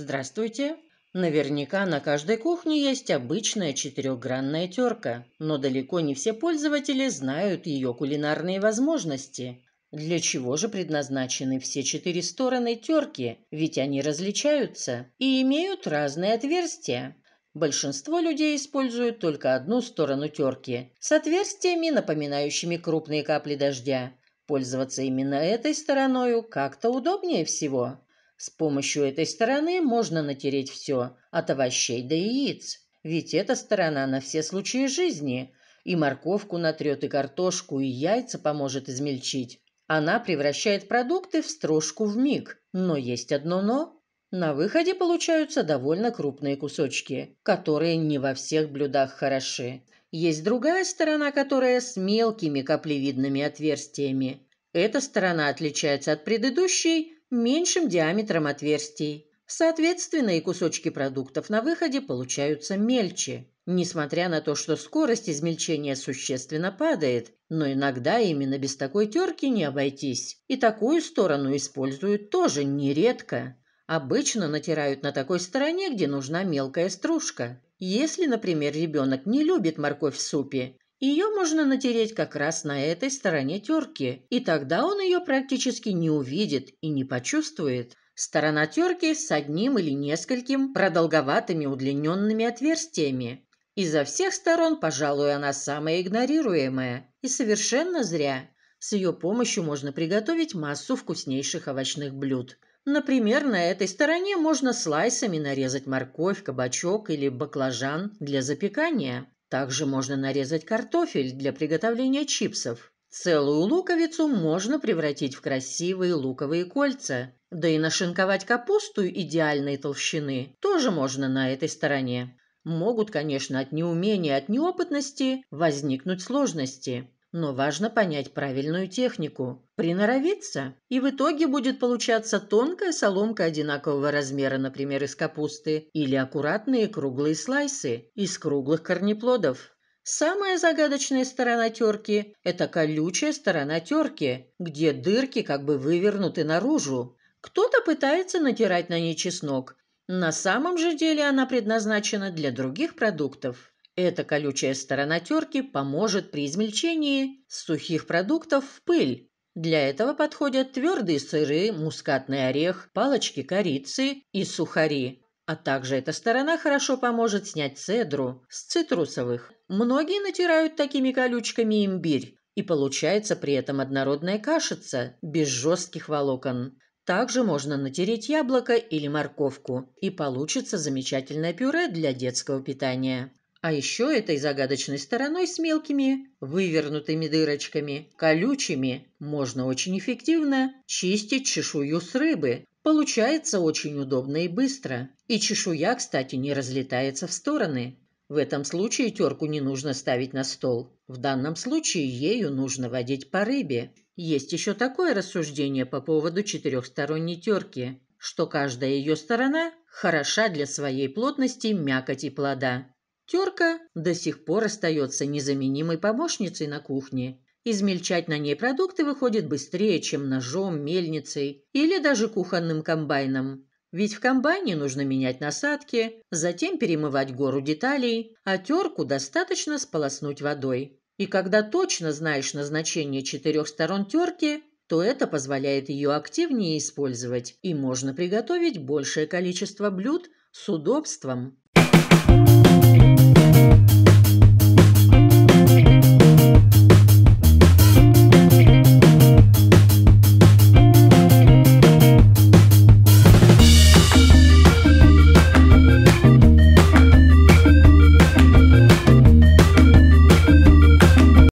Здравствуйте. Наверняка на каждой кухне есть обычная четырехгранная терка, но далеко не все пользователи знают ее кулинарные возможности. Для чего же предназначены все четыре стороны терки, ведь они различаются и имеют разные отверстия. Большинство людей используют только одну сторону терки с отверстиями, напоминающими крупные капли дождя. Пользоваться именно этой стороною как-то удобнее всего. С помощью этой стороны можно натереть все, от овощей до яиц. Ведь эта сторона на все случаи жизни. И морковку натрет, и картошку, и яйца поможет измельчить. Она превращает продукты в стружку в миг. Но есть одно «но». На выходе получаются довольно крупные кусочки, которые не во всех блюдах хороши. Есть другая сторона, которая с мелкими каплевидными отверстиями. Эта сторона отличается от предыдущей меньшим диаметром отверстий. Соответственно, и кусочки продуктов на выходе получаются мельче. Несмотря на то, что скорость измельчения существенно падает, но иногда именно без такой терки не обойтись. И такую сторону используют тоже нередко. Обычно натирают на такой стороне, где нужна мелкая стружка. Если, например, ребенок не любит морковь в супе, ее можно натереть как раз на этой стороне терки, и тогда он ее практически не увидит и не почувствует. Сторона терки с одним или нескольким продолговатыми удлиненными отверстиями. Изо всех сторон, пожалуй, она самая игнорируемая. И совершенно зря. С ее помощью можно приготовить массу вкуснейших овощных блюд. Например, на этой стороне можно слайсами нарезать морковь, кабачок или баклажан для запекания. Также можно нарезать картофель для приготовления чипсов. Целую луковицу можно превратить в красивые луковые кольца. Да и нашинковать капусту идеальной толщины тоже можно на этой стороне. Могут, конечно, от неумения, от неопытности возникнуть сложности но важно понять правильную технику, приноровиться, и в итоге будет получаться тонкая соломка одинакового размера, например, из капусты, или аккуратные круглые слайсы из круглых корнеплодов. Самая загадочная сторона терки – это колючая сторона терки, где дырки как бы вывернуты наружу. Кто-то пытается натирать на ней чеснок. На самом же деле она предназначена для других продуктов. Эта колючая сторона терки поможет при измельчении сухих продуктов в пыль. Для этого подходят твердые сыры, мускатный орех, палочки корицы и сухари. А также эта сторона хорошо поможет снять цедру с цитрусовых. Многие натирают такими колючками имбирь, и получается при этом однородная кашица без жестких волокон. Также можно натереть яблоко или морковку, и получится замечательное пюре для детского питания. А еще этой загадочной стороной с мелкими, вывернутыми дырочками, колючими, можно очень эффективно чистить чешую с рыбы. Получается очень удобно и быстро. И чешуя, кстати, не разлетается в стороны. В этом случае терку не нужно ставить на стол. В данном случае ею нужно водить по рыбе. Есть еще такое рассуждение по поводу четырехсторонней терки, что каждая ее сторона хороша для своей плотности мякоти плода. Терка до сих пор остается незаменимой помощницей на кухне. Измельчать на ней продукты выходит быстрее, чем ножом, мельницей или даже кухонным комбайном. Ведь в комбайне нужно менять насадки, затем перемывать гору деталей, а терку достаточно сполоснуть водой. И когда точно знаешь назначение четырех сторон терки, то это позволяет ее активнее использовать, и можно приготовить большее количество блюд с удобством.